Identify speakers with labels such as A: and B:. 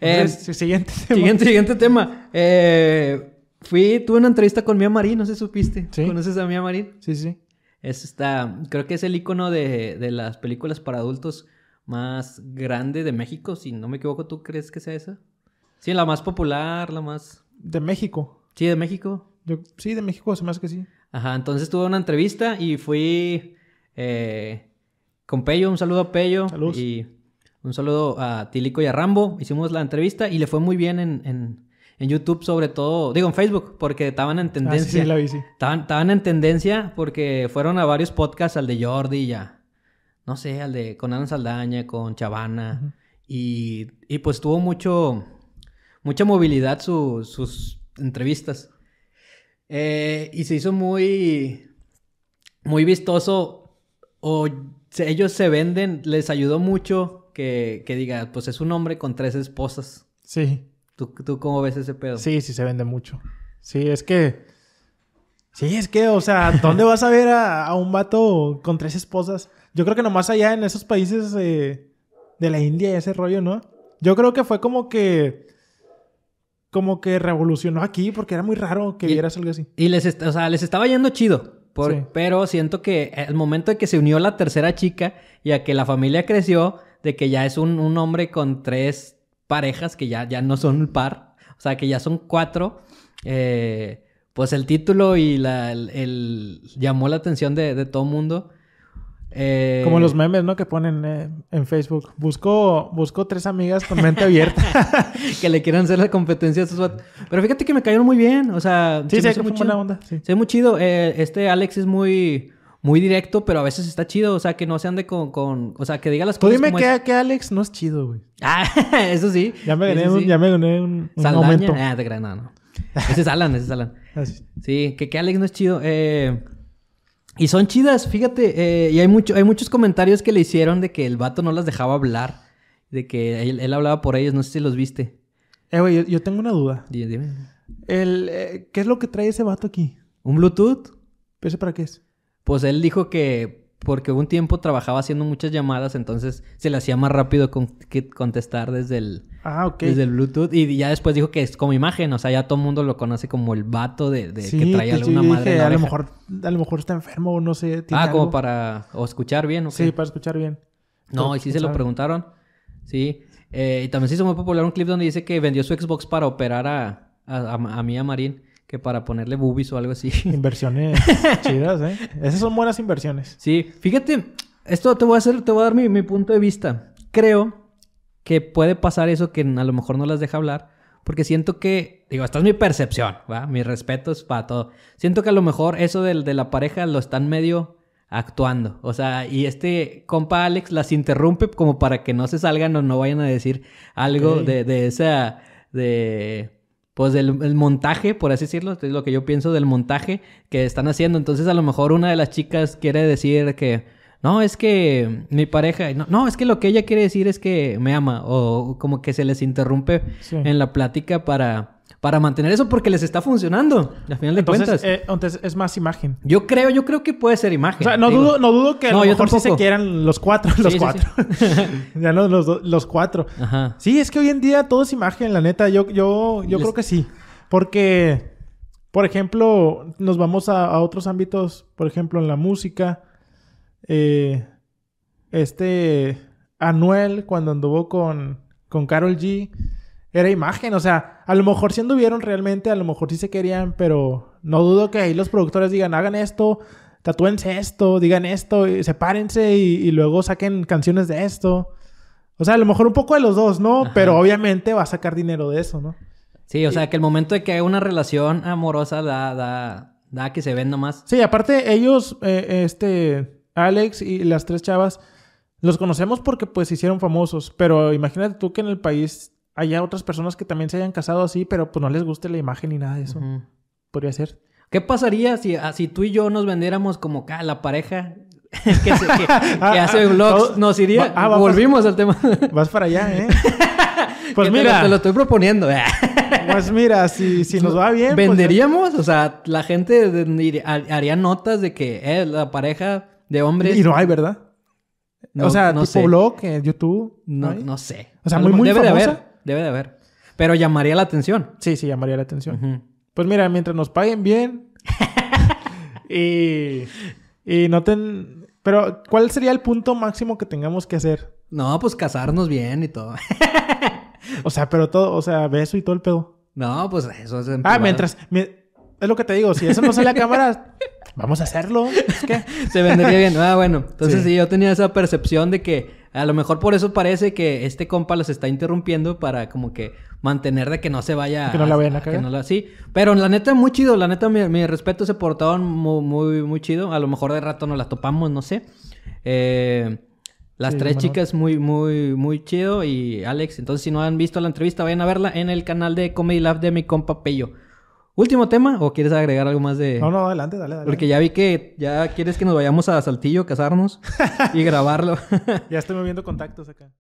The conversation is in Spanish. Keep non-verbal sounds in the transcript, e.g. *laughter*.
A: Eh, siguiente tema. Siguiente, tema. Eh, fui, tuve una entrevista con Mia Marín, no sé si supiste. ¿Conoces a Mia Marín? Sí, sí. Es esta, creo que es el icono de, las películas para adultos más grande de México, si no me equivoco, ¿tú crees que sea esa? Sí, la más popular, la más...
B: De México. Sí, de México. Yo,
A: sí, de México, hace más que sí. Ajá, entonces tuve una entrevista y fui eh, con Pello, un saludo a Pello. Saludos. Y un saludo a Tilico y a Rambo. Hicimos la entrevista y le fue muy bien en, YouTube, sobre todo, digo en Facebook, porque estaban en ah, tendencia. sí, la Estaban, en tendencia porque fueron a varios podcasts, al de Jordi y ya. No sé, al de con Ana Saldaña, con Chavana. y, pues tuvo mucho, mucha movilidad sus entrevistas. Eh, y se hizo muy, muy vistoso. O ellos se venden, les ayudó mucho que, diga, pues es un hombre con tres esposas.
B: Sí. ¿Tú, ¿Tú cómo ves ese pedo? Sí, sí se vende mucho. Sí, es que... Sí, es que, o sea, *laughs* ¿dónde vas a ver a, un vato con tres esposas? Yo creo que nomás allá en esos países eh, de la India y ese rollo, ¿no? Yo creo que fue como que. Como que revolucionó aquí porque era muy raro que vieras algo así.
A: Y les, les estaba yendo chido. Pero siento que el momento de que se unió la tercera chica y a que la familia creció, de que ya es un, hombre con tres parejas que ya, ya no son un par, o sea, que ya son cuatro. Eh, pues el título y la, el, llamó la atención de, de todo mundo. Eh, Como los
B: memes, ¿no? Que ponen eh, en Facebook. Busco, busco tres amigas con mente abierta. *laughs* que le quieran hacer la competencia a sus... Pero fíjate que me cayeron muy bien. O sea... Sí, se sí, muy onda.
A: Sí. Se muy chido. este Alex es muy muy directo, pero a veces está chido. O sea, que no se ande con. con o sea, que diga las cosas. Tú dime
B: que, Alex no es chido, güey. Ah, *laughs* eso sí.
A: Ya me gané, un, ya me
B: gané un, Ah, de
A: no, Ese es Alan, ese es Alan. *laughs* Ah, sí, que, que Alex no es chido. Eh, y son chidas, fíjate. Eh, y hay, mucho, hay muchos comentarios que le hicieron de que el vato no las dejaba hablar. De que él, hablaba por ellos. No sé si los viste. Eh, güey,
B: yo, tengo una duda. Dime.
A: El, eh, ¿Qué es lo que trae ese vato aquí? ¿Un Bluetooth? ¿Pero ese para qué es? pues él dijo que porque un tiempo trabajaba haciendo muchas llamadas, entonces se le hacía más rápido con contestar ah, desde
B: el,
A: Bluetooth. Y ya después dijo que es como imagen, o sea, ya todo el mundo lo conoce como el vato de, que traía pues, alguna madre. a, lo mejor,
B: a lo mejor está enfermo o no sé. ¿tiene ah, como
A: para escuchar bien, okay.
B: Sí, para escuchar bien. No, y sí se lo
A: preguntaron. Sí. Eh, y también se hizo muy popular un clip donde dice que vendió su Xbox para operar a, a, a, a Mia Marín que para ponerle boobies o algo así. *laughs*
B: Inversiones
A: chidas, ¿eh? Esas son buenas inversiones. Sí, fíjate, esto te voy a hacer, te voy a dar mi, punto de vista. Creo que puede pasar eso que a lo mejor no las deja hablar, porque siento que, digo, esta es mi percepción, ¿va? Mis respetos para todo. Siento que a lo mejor eso del, de la pareja lo están medio actuando. O sea, y este compa Alex las interrumpe como para que no se salgan o no vayan a decir algo de, de esa, de pues el, montaje, por así decirlo, es lo que yo pienso del montaje que están haciendo. Entonces a lo mejor una de las chicas quiere decir que, no, es que mi pareja, no, no es que lo que ella quiere decir es que me ama, o como que se les interrumpe en la plática para para mantener eso porque les está funcionando, al final de entonces, cuentas. Eh,
B: entonces es más imagen. Yo creo, yo creo que puede ser imagen. O sea, no dudo, no dudo que a no, lo mejor se quieran los cuatro, *laughs* los cuatro. *laughs* ya no, los, cuatro. Sí, es que hoy en día todo es imagen, la neta. Yo, yo, yo creo que sí. Porque, por ejemplo, nos vamos a, otros ámbitos, por ejemplo, en la música. Eh, este Anuel, cuando anduvo con, con Carol G era imagen, o sea, a lo mejor si anduvieron realmente, a lo mejor sí se querían, pero no dudo que ahí los productores digan, hagan esto, tatúense esto, digan esto, sepárense y, luego saquen canciones de esto. O sea, a lo mejor un poco de los dos, ¿no? Pero obviamente va a sacar dinero de eso, ¿no?
A: Sí, o sea, que el momento de que hay una relación amorosa da, da, da que se ven nomás.
B: Sí, aparte ellos, eh, este, Alex y las tres chavas, los conocemos porque pues se hicieron famosos, pero imagínate tú que en el país hay otras personas que también se hayan casado así, pero pues no les guste la imagen ni nada de eso. Podría ser. ¿Qué pasaría si, ah, si tú y yo nos vendiéramos como la pareja *laughs* *laughs* que, hace vlogs? Nos iría. Ah, volvimos al tema. *laughs* Vas para allá, ¿eh?
A: Pues mira. Te lo,
B: estoy proponiendo. Eh. pues mira, si, nos va bien. Pues Venderíamos, o sea, la
A: gente haría notas de que eh, la pareja de hombres. Y no hay,
B: ¿verdad? o sea, no tipo sé. blog, eh, YouTube. No, no, sé. O sea, muy, muy debe De haber debe de haber. Pero llamaría la atención. Sí, sí, llamaría la atención. Pues mira, mientras nos paguen bien. *laughs* y. Y no Pero, ¿cuál sería el punto máximo que tengamos que hacer? No, pues casarnos bien y todo. *laughs* o sea, pero todo, o sea, beso y todo el pedo. No, pues eso es. ah, mientras. Es lo que te digo, si eso no sale a *laughs* cámara, vamos a hacerlo. Es que se vendería bien. Ah, bueno. Entonces sí. yo tenía
A: esa percepción de que a lo mejor por eso parece que este compa los está interrumpiendo para como que mantener de que no se vaya. Que no la vayan a, caer. Sí, pero la neta muy chido, la neta mi, respeto se portaban muy, muy, chido. A lo mejor de rato nos la topamos, no sé. Eh, las tres chicas muy, muy, muy chido y Alex. Entonces si no han visto la entrevista, vayan a verla en el canal de Comedy Lab de mi compa Pello. Último tema, o quieres agregar algo más de. No, no,
B: adelante, dale, dale. Porque
A: ya vi que ya quieres que nos vayamos a Saltillo, casarnos *laughs* y grabarlo.
B: ya estoy moviendo contactos acá.